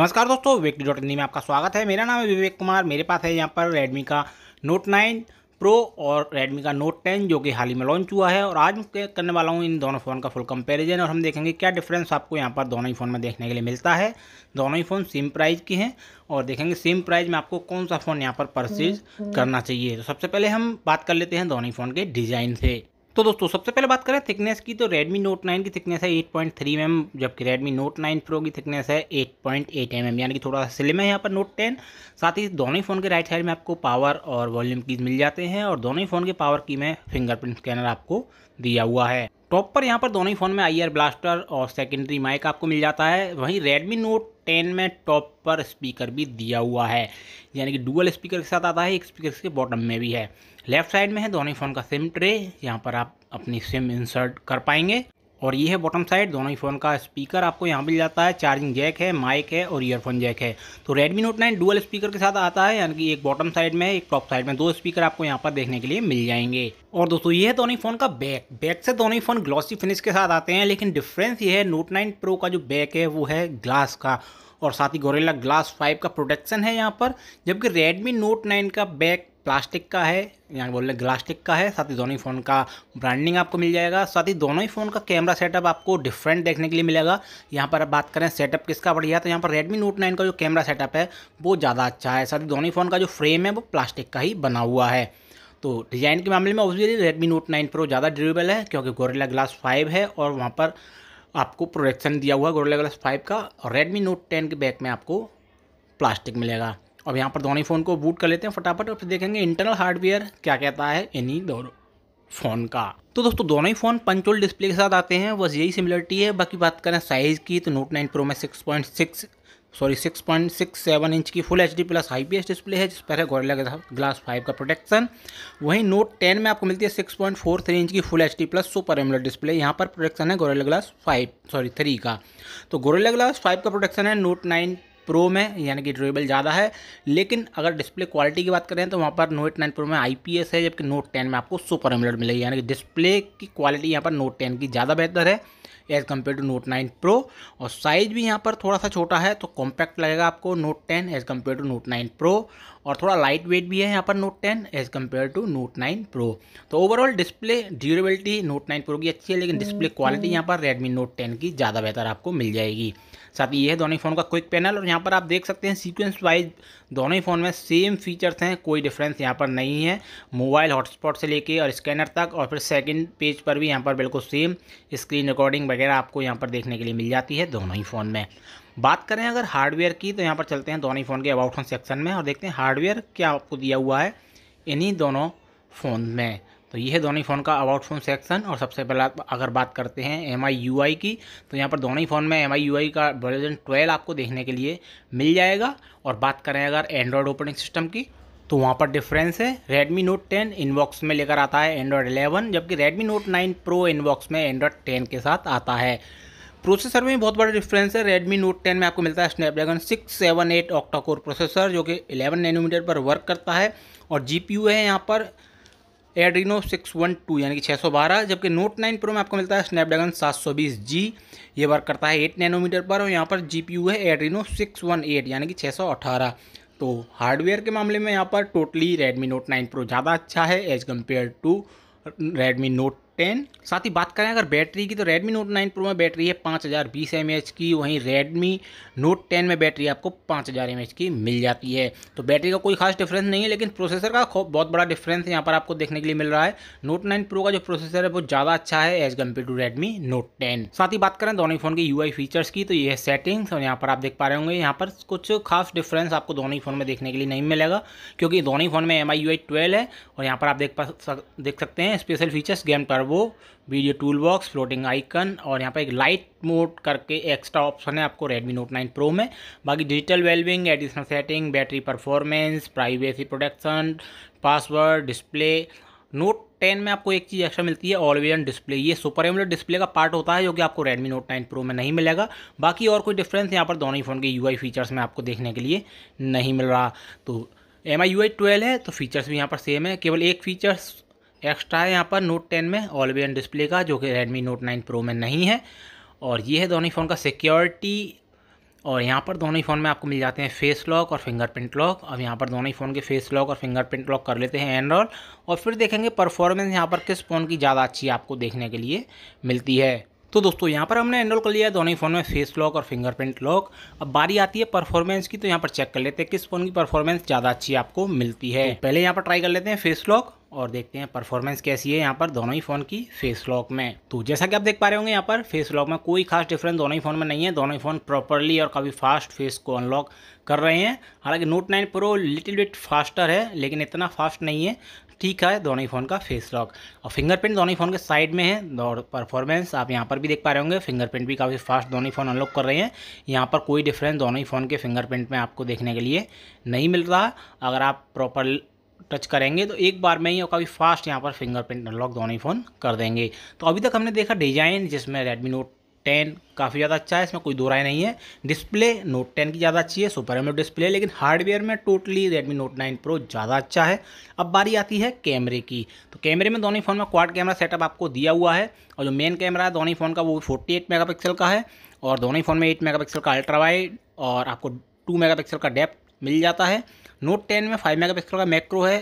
नमस्कार दोस्तों विवेक डॉट में आपका स्वागत है मेरा नाम है विवेक कुमार मेरे पास है यहाँ पर रेडमी का नोट नाइन प्रो और रेडमी का नोट टेन जो कि हाल ही में लॉन्च हुआ है और आज मैं करने वाला हूँ इन दोनों फ़ोन का फुल कंपैरिजन और हम देखेंगे क्या डिफरेंस आपको यहाँ पर दोनों ही फ़ोन में देखने के लिए मिलता है दोनों ही फ़ोन सेम प्राइज़ के हैं और देखेंगे सेम प्राइज़ में आपको कौन सा फ़ोन यहाँ पर परचेज हम्म, हम्म। करना चाहिए तो सबसे पहले हम बात कर लेते हैं दोनों ही फ़ोन के डिज़ाइन से तो दोस्तों सबसे पहले बात करें थिकनेस की तो रेडमी नोट 9 की थिकनेस है 8.3 पॉइंट mm, जबकि रेडमी नोट 9 प्रो की थिकनेस है 8.8 पॉइंट mm, यानी कि थोड़ा स्लिम है यहाँ पर नोट 10 साथ ही दोनों ही फ़ोन के राइट साइड में आपको पावर और वॉल्यूम कीज मिल जाते हैं और दोनों ही फ़ोन के पावर की में फिंगरप्रिंट स्कैनर आपको दिया हुआ है टॉप पर यहाँ पर दोनों ही फ़ोन में आई ब्लास्टर और सेकेंडरी माइक आपको मिल जाता है वहीं रेडमी नोट टेन में टॉप पर स्पीकर भी दिया हुआ है यानी कि डुअल स्पीकर के साथ आता है एक स्पीकर के बॉटम में भी है लेफ्ट साइड में है दोनों ही फ़ोन का सिम ट्रे यहाँ पर आप अपनी सिम इंसर्ट कर पाएंगे और ये है बॉटम साइड दोनों ही फ़ोन का स्पीकर आपको यहाँ मिल जाता है चार्जिंग जैक है माइक है और ईयरफोन जैक है तो Redmi Note 9 डुअल स्पीकर के साथ आता है यानी कि एक बॉटम साइड में एक टॉप साइड में दो स्पीकर आपको यहाँ पर देखने के लिए मिल जाएंगे और दोस्तों ये है दोनों ही फ़ोन का बैक बैक से दोनों ही फ़ोन ग्लॉसी फिनिश के साथ आते हैं लेकिन डिफ्रेंस ये है नोट नाइन प्रो का जो बैक है वो है ग्लास का और साथ ही गोरेला ग्लास फाइव का प्रोटेक्शन है यहाँ पर जबकि रेडमी नोट नाइन का बैक प्लास्टिक का है यहाँ बोल रहे ग्लास्टिक का है साथ ही दोनों ही फ़ोन का ब्रांडिंग आपको मिल जाएगा साथ ही दोनों ही फ़ोन का कैमरा सेटअप आपको डिफरेंट देखने के लिए मिलेगा यहाँ पर बात करें सेटअप किसका बढ़िया तो यहाँ पर Redmi Note 9 का जो कैमरा सेटअप है वो ज़्यादा अच्छा है साथ ही दोनों ही फ़ोन का जो फ्रेम है वो प्लास्टिक का ही बना हुआ है तो डिज़ाइन के मामले में obviously Redmi note nine pro ज़्यादा ड्यूरेबल है क्योंकि गोरेला ग्लास फाइव है और वहाँ पर आपको प्रोडक्शन दिया हुआ गोरला ग्लास फाइव का और रेडमी नोट टेन के बैक में आपको प्लास्टिक मिलेगा अब यहाँ पर दोनों फ़ोन को बूट कर लेते हैं फटाफट और फिर देखेंगे इंटरनल हार्डवेयर क्या कहता है इन्हीं दोनों फ़ोन का तो दोस्तों दोनों ही फ़ोन पंचोल डिस्प्ले के साथ आते हैं बस यही सिमिलरिटी है बाकी बात करें साइज़ की तो नोट नाइन प्रो में six point six sorry 6.67 inch की full H D plus I display है जिस पर है गोरेला ग्लास फाइव का प्रोटेक्शन वहीं नोट 10 में आपको मिलती है 6.43 इंच की full H D plus super AMOLED display यहाँ पर प्रोटेक्शन है Gorilla glass five sorry three का तो गोरेला ग्लास फाइव का प्रोटेक्शन है नोट नाइन प्रो में यानी कि ड्यूरेबल ज़्यादा है लेकिन अगर डिस्प्ले क्वालिटी की बात करें तो वहाँ पर नोट नाइन प्रो में आई है जबकि नोट टेन में आपको सुपर एमलेट मिलेगी यानी कि डिस्प्ले की क्वालिटी यहाँ पर नोट टेन की ज़्यादा बेहतर है as compare to note nine pro और साइज़ भी यहाँ पर थोड़ा सा छोटा है तो कॉम्पैक्ट लगेगा आपको note ten as compare to note nine pro और थोड़ा लाइट वेट भी है यहाँ पर note ten as compare to note nine pro तो overall display durability note nine pro की अच्छी है लेकिन डिस्प्ले क्वालिटी यहाँ पर रेडमी नोट टेन की ज़्यादा बेहतर आपको मिल जाएगी साथ ही ये है दोनों ही फ़ोन का क्विक पैनल और यहाँ पर आप देख सकते हैं सीक्वेंस वाइज दोनों ही फ़ोन में सेम फीचर्स हैं कोई डिफरेंस यहाँ पर नहीं है मोबाइल हॉटस्पॉट से लेके और स्कैनर तक और फिर सेकेंड पेज पर भी यहाँ पर बिल्कुल सेम स्क्रीन रिकॉर्डिंग वगैरह आपको यहाँ पर देखने के लिए मिल जाती है दोनों ही फ़ोन में बात करें अगर हार्डवेयर की तो यहाँ पर चलते हैं दोनों ही फ़ोन के अबाउट फोन सेक्शन में और देखते हैं हार्डवेयर क्या आपको दिया हुआ है इन्हीं दोनों फ़ोन में तो ये है दोनों ही फ़ोन का अबाउट फोन सेक्शन और सबसे पहले अगर बात करते हैं एम आई यू आई की तो यहाँ पर दोनों ही फ़ोन में एम आई यू आई का वर्जन ट्वेल्व आपको देखने के लिए मिल जाएगा और बात करें अगर एंड्रॉयड ऑपरेटिंग सिस्टम की तो वहाँ पर डिफरेंस है Redmi Note 10 इनबॉक्स में लेकर आता है एंड्रॉयड 11 जबकि Redmi Note 9 Pro इनबॉक्स में एंड्रॉयड 10 के साथ आता है प्रोसेसर में बहुत बड़ा डिफरेंस है Redmi Note 10 में आपको मिलता है Snapdragon 678 ऑक्टा कोर प्रोसेसर जो कि 11 नैनोमीटर पर वर्क करता है और जी है यहाँ पर एड्रीनो सिक्स वन टू यानी कि छः सौ बारह जबकि नोट नाइन प्रो में आपको मिलता है स्नैपड्रैगन सात सौ बीस जी ये वर्क करता है एट नैनोमीटर पर और यहाँ पर जी पी यू है एड्रीनो सिक्स वन एट यानी कि छः सौ अठारह तो हार्डवेयर के मामले में यहाँ पर totally Redmi note nine pro ज़्यादा अच्छा है as compare to Redmi note ten साथ ही बात करें अगर बैटरी की तो Redmi Note 9 Pro में बैटरी है पाँच हज़ार बीस एम एच की वहीं Redmi Note 10 में बैटरी आपको पाँच हज़ार एम एच की मिल जाती है तो बैटरी का कोई खास डिफरेंस नहीं है लेकिन प्रोसेसर का बहुत बड़ा डिफरेंस यहाँ पर आपको देखने के लिए मिल रहा है नोट नाइन प्रो का जो प्रोसेसर है वो ज़्यादा अच्छा है as compare to Redmi note ten साथ ही बात करें दोनों ही फोन के यू फीचर्स की तो ये है सेटिंग्स और यहाँ पर आप देख पा रहे होंगे यहाँ पर कुछ खास डिफरेंस आपको दोनों ही फोन में देखने के लिए नहीं मिलेगा क्योंकि दोनों ही फोन में एम आई है और यहाँ पर आप देख पा देख सकते हैं स्पेशल फीचर्स गेम टर्व वो video tool box floating icon और यहाँ पर एक लाइट मोड करके एक्स्ट्रा ऑप्शन है आपको Redmi Note 9 Pro में बाकी digital wellbeing additional setting battery performance privacy protection password display note ten में आपको एक चीज़ एक्स्ट्रा मिलती है ऑलवेजन डिस्प्ले ये सुपर एमुलेट डिस्प्ले का पार्ट होता है जो कि आपको Redmi Note 9 Pro में नहीं मिलेगा बाकी और कोई डिफरेंस यहाँ पर दोनों ही फ़ोन के यू फीचर्स में आपको देखने के लिए नहीं मिल रहा तो M I U I twelve है तो फीचर्स भी यहाँ पर सेम है केवल एक फीचर्स एक्स्ट्रा है यहाँ पर नोट टेन में ऑलवेन डिस्प्ले का जो कि रेडमी नोट नाइन प्रो में नहीं है और ये है दोनों फ़ोन का सिक्योरिटी और यहाँ पर दोनों ही फ़ोन में आपको मिल जाते हैं फेस लॉक और फिंगरप्रिंट लॉक अब यहाँ पर दोनों ही फ़ोन के फेस लॉक और फिंगरप्रिंट लॉक कर लेते हैं एंड्रॉल और फिर देखेंगे परफॉर्मेंस यहाँ पर किस फ़ोन की ज़्यादा अच्छी आपको देखने के लिए मिलती है तो दोस्तों यहाँ पर हमने एनरोल कर लिया है दोनों ही फ़ोन में फेस लॉक और फिंगरप्रिंट लॉक अब बारी आती है परफॉर्मेंस की तो यहाँ पर चेक कर लेते हैं किस फ़ोन की परफॉर्मेंस ज़्यादा अच्छी आपको मिलती है तो पहले यहाँ पर ट्राई कर लेते हैं फेस लॉक और देखते हैं परफॉर्मेंस कैसी है यहाँ पर दोनों ही फ़ोन की फेस लॉक में तो जैसा कि आप देख पा रहे होंगे यहाँ पर फेस लॉक में कोई खास डिफरेंस दोनों ही फ़ोन में नहीं है दोनों ही फ़ोन प्रॉपरली और काफ़ी फास्ट फेस को अनलॉक कर रहे हैं हालांकि note nine pro little bit faster है लेकिन इतना फास्ट नहीं है ठीक है दोनों ही फ़ोन का फेस लॉक और फिंगरप्रिंट दोनों ही फ़ोन के साइड में है और परफॉर्मेंस आप यहाँ पर भी देख पा रहे होंगे फिंगरप्रिंट भी काफ़ी फास्ट दोनों ही फ़ोन अनलॉक कर रहे हैं यहाँ पर कोई डिफरेंस दोनों ही फ़ोन के फिंगरप्रिंट में आपको देखने के लिए नहीं मिल रहा अगर आप प्रॉपर टच करेंगे तो एक बार में ही और काफ़ी फास्ट यहाँ पर फिंगरप्रिंट अनलॉक दोनों ही फ़ोन कर देंगे तो अभी तक हमने देखा डिज़ाइन जिसमें रेडमी नोट टेन काफ़ी ज़्यादा अच्छा है इसमें कोई दो राय नहीं है डिस्प्ले नोट टेन की ज़्यादा अच्छी है सुपर एमो डिस्प्ले लेकिन हार्डवेयर में totally Redmi note nine pro ज़्यादा अच्छा है अब बारी आती है कैमरे की तो कैमरे में दोनों फ़ोन में क्वाड कैमरा सेटअप आपको दिया हुआ है और जो मेन कैमरा है दोनों ही फ़ोन का वो फोर्टी एट का है और दोनों ही फ़ोन में एट मेगा का अल्ट्रा वाइड और आपको टू मेगा का डेप्थ मिल जाता है नोट टेन में फाइव मेगा का मैक्रो है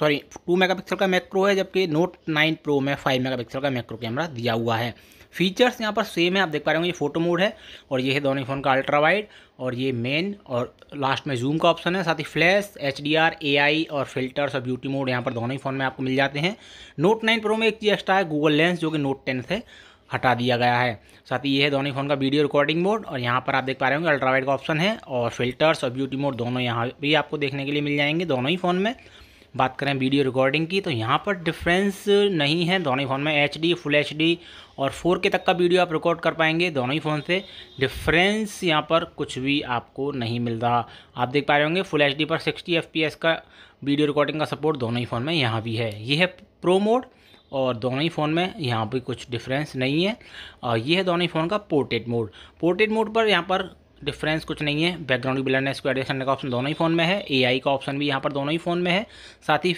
सॉरी टू मेगा का मैक्रो है जबकि नोट नाइन प्रो में फाइव मेगा का मैक्रो कैमरा दिया हुआ है फीचर्स यहाँ पर सेम है आप देख पा रहे होंगे ये फोटो मोड है और ये है दोनों फ़ोन का अल्ट्रा वाइड और ये मेन और लास्ट में जूम का ऑप्शन है साथ ही फ्लैश एच डी और फिल्टर्स और ब्यूटी मोड यहाँ पर दोनों ही फ़ोन में आपको मिल जाते हैं नोट नाइन प्रो में एक चीज़ एक्स्ट्रा है गूगल लेंस जो कि नोट टेन से हटा दिया गया है साथ ही ये है दोनों फ़ोन का वीडियो रिकॉर्डिंग मोड और यहाँ पर आप देख पा रहे होंगे अल्ट्रावाइड का ऑप्शन है और फिल्टर्स और ब्यूटी मोड दोनों यहाँ भी आपको देखने के लिए मिल जाएंगे दोनों ही फ़ोन में बात करें वीडियो रिकॉर्डिंग की तो यहाँ पर डिफरेंस नहीं है दोनों ही फ़ोन में H D full H D और फोर के तक का वीडियो आप रिकॉर्ड कर पाएंगे दोनों ही फ़ोन से डिफरेंस यहाँ पर कुछ भी आपको नहीं मिल रहा आप देख पा रहे होंगे फुल एच डी पर सिक्सटी एफ पी एस का वीडियो रिकॉर्डिंग का सपोर्ट दोनों ही फ़ोन में यहाँ भी है ये है प्रो मोड और दोनों ही फ़ोन में यहाँ पर कुछ डिफरेंस नहीं है और ये है दोनों ही फ़ोन का पोर्ट्रेट मोड पोर्ट्रेट मोड पर यहाँ पर डिफरेंस कुछ नहीं है बैकग्राउंड ब्लैंडनेस को एडजस्ट करने का ऑप्शन दोनों ही फ़ोन में है एआई का ऑप्शन भी यहाँ पर दोनों ही फ़ोन में है साथ ही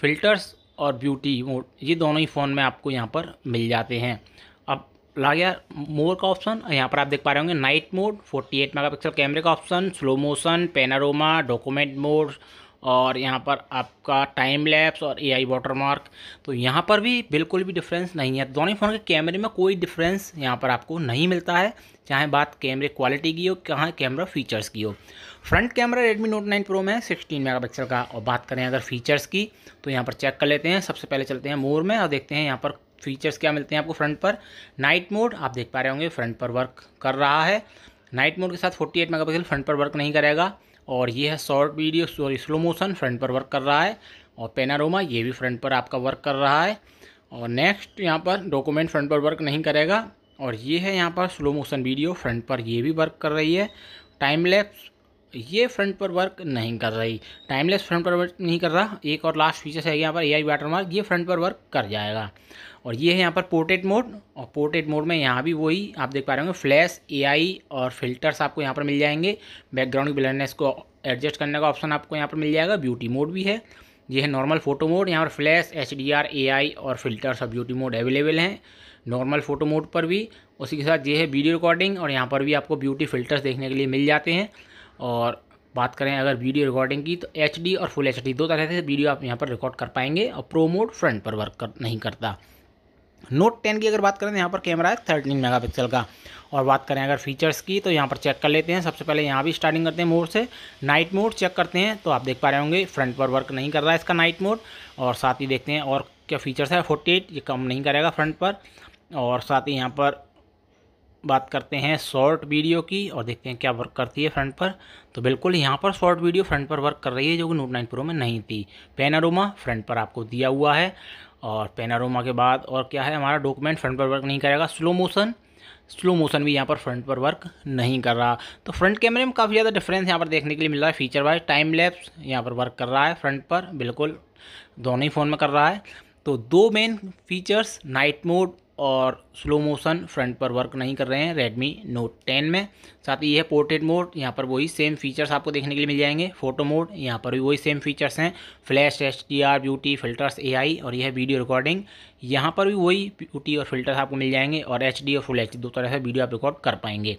फिल्टर्स और ब्यूटी मोड ये दोनों ही फ़ोन में आपको यहाँ पर मिल जाते हैं अब ला गया मोर का ऑप्शन यहाँ पर आप देख पा रहे होंगे नाइट मोड 48 मेगापिक्सल कैमरे का option slow motion panorama document mode और यहाँ पर आपका टाइम लैप्स और एआई वाटरमार्क तो यहाँ पर भी बिल्कुल भी डिफरेंस नहीं है दोनों फ़ोन के कैमरे में कोई डिफरेंस यहाँ पर आपको नहीं मिलता है चाहे बात कैमरे क्वालिटी की हो कहाँ कैमरा फीचर्स की हो front camera Redmi Note 9 Pro में 16 मेगापिक्सल का और बात करें अगर फीचर्स की तो यहाँ पर चेक कर लेते हैं सबसे पहले चलते हैं मोर में और देखते हैं यहाँ पर फीचर्स क्या मिलते हैं आपको फ्रंट पर नाइट मोड आप देख पा रहे होंगे फ्रंट पर वर्क कर रहा है नाइट मोड के साथ 48 मेगापिक्सल फ्रंट पर वर्क नहीं करेगा और ये है short video sorry slow motion front पर वर्क कर रहा है और पेनारोमा ये भी फ्रंट पर आपका वर्क कर रहा है और नेक्स्ट यहाँ पर डॉक्यूमेंट फ्रंट पर वर्क नहीं करेगा और ये है यहाँ पर स्लो मोशन वीडियो फ्रंट पर ये भी वर्क कर रही है टाइम लैप्स ये फ्रंट पर वर्क नहीं कर रही टाइमलेस फ्रंट पर वर्क नहीं कर रहा एक और लास्ट फीचर है यहाँ पर ए आई मार्क ये फ्रंट पर वर्क कर जाएगा और ये है यहाँ पर पोर्ट्रेट मोड और पोर्ट्रेट मोड में यहाँ भी वही आप देख पा रहे होंगे फ्लैश एआई और फिल्टर्स आपको यहाँ पर मिल जाएंगे बैकग्राउंड ब्लरनेस को एडजस्ट करने का ऑप्शन आपको यहाँ पर मिल जाएगा ब्यूटी मोड भी है ये है नॉर्मल फोटो मोड यहाँ पर flash H D R A I और फिल्टर्स और ब्यूटी मोड अवेलेबल हैं नॉर्मल फोटो मोड पर भी उसी के साथ ये है वीडियो रिकॉर्डिंग और यहाँ पर भी आपको ब्यूटी फिल्टर्स देखने के लिए मिल जाते हैं और बात करें अगर वीडियो रिकॉर्डिंग की तो एच और फुल एच दो तरह से वीडियो आप यहाँ पर रिकॉर्ड कर पाएंगे और प्रो मोड फ्रंट पर वर्क कर नहीं करता नोट टेन की अगर बात करें तो यहाँ पर कैमरा है थर्टीन मेगापिक्सल का और बात करें अगर फीचर्स की तो यहाँ पर चेक कर लेते हैं सबसे पहले यहाँ भी स्टार्टिंग करते हैं मोड से नाइट मोड चेक करते हैं तो आप देख पा रहे होंगे फ्रंट पर वर्क नहीं कर रहा है इसका नाइट मोड और साथ ही देखते हैं और क्या फीचर्स है फोर्टी एट ये कम नहीं करेगा फ्रंट पर और साथ ही यहाँ पर बात करते हैं शॉर्ट वीडियो की और देखते हैं क्या वर्क करती है फ्रंट पर तो बिल्कुल यहाँ पर शॉर्ट वीडियो फ्रंट पर वर्क कर रही है जो कि नोट नाइन प्रो में नहीं थी पेनारोमा फ्रंट पर आपको दिया हुआ है और पेनारोमा के बाद और क्या है हमारा डॉक्यूमेंट फ्रंट पर वर्क नहीं करेगा स्लो मोशन स्लो मोशन भी यहाँ पर फ्रंट पर वर्क नहीं कर रहा तो फ्रंट कैमरे में काफ़ी ज़्यादा डिफरेंस यहाँ पर देखने के लिए मिल रहा है फीचर वाइज टाइम लैप्स यहाँ पर वर्क कर रहा है फ्रंट पर बिल्कुल दोनों ही फ़ोन में कर रहा है तो दो मेन फीचर्स नाइट मोड और स्लो मोशन फ्रंट पर वर्क नहीं कर रहे हैं रेडमी नोट 10 में साथ ही ये है पोर्ट्रेट मोड यहाँ पर वही सेम फीचर्स आपको देखने के लिए मिल जाएंगे फोटो मोड यहाँ पर भी वही सेम फीचर्स हैं flash H beauty filters A और यह वीडियो रिकॉर्डिंग यहाँ पर भी वही ब्यूटी और फिल्टर्स आपको मिल जाएंगे और एच और फुल एच दो तरह से वीडियो आप रिकॉर्ड कर पाएंगे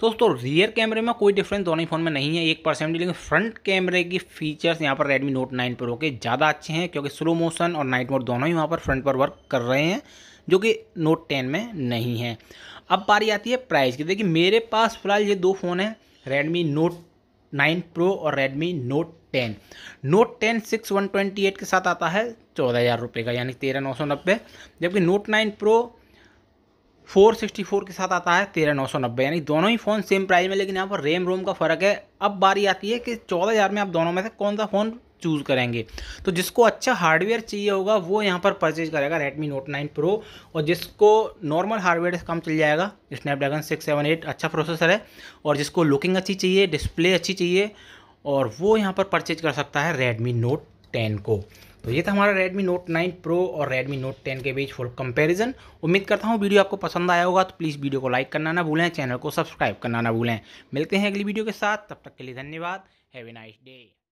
दोस्तों रियर कैमरे में कोई डिफरेंस दोनों ही फ़ोन में नहीं है एक परसेंट लेकिन फ्रंट कैमरे की फीचर्स यहाँ पर रेडमी नोट नाइन प्रो के ज़्यादा अच्छे हैं क्योंकि स्लो मोशन और नाइट मोड दोनों ही वहाँ पर फ्रंट पर वर्क कर रहे हैं जो कि नोट टेन में नहीं है अब बारी आती है प्राइस की देखिए मेरे पास फिलहाल ये दो फ़ोन हैं रेडमी नोट नाइन प्रो और Redmi note ten note ten six one twenty eight के साथ आता है चौदह हज़ार रुपये का यानी तेरह नौ सौ नब्बे जबकि note nine pro four sixty four के साथ आता है तेरह नौ सौ नब्बे यानी दोनों ही फ़ोन सेम प्राइस में लेकिन यहाँ पर रैम रोम का फ़र्क है अब बारी आती है कि चौदह हज़ार में आप दोनों में से कौन सा फ़ोन चूज़ करेंगे तो जिसको अच्छा हार्डवेयर चाहिए होगा वो यहाँ पर परचेज करेगा रेडमी नोट नाइन प्रो और जिसको नॉर्मल हार्डवेयर से काम चल जाएगा स्नैपड्रैगन सिक्स सेवन एट अच्छा प्रोसेसर है और जिसको लुकिंग अच्छी चाहिए डिस्प्ले अच्छी चाहिए और वो यहाँ पर परचेज कर सकता है रेडमी नोट टेन को तो ये था हमारा Redmi Note 9 Pro और Redmi Note 10 के बीच फुल कंपैरिजन उम्मीद करता हूँ वीडियो आपको पसंद आया होगा तो प्लीज़ वीडियो को लाइक करना ना भूलें चैनल को सब्सक्राइब करना ना भूलें मिलते हैं अगली वीडियो के साथ तब तक के लिए धन्यवाद हैवे नाइस डे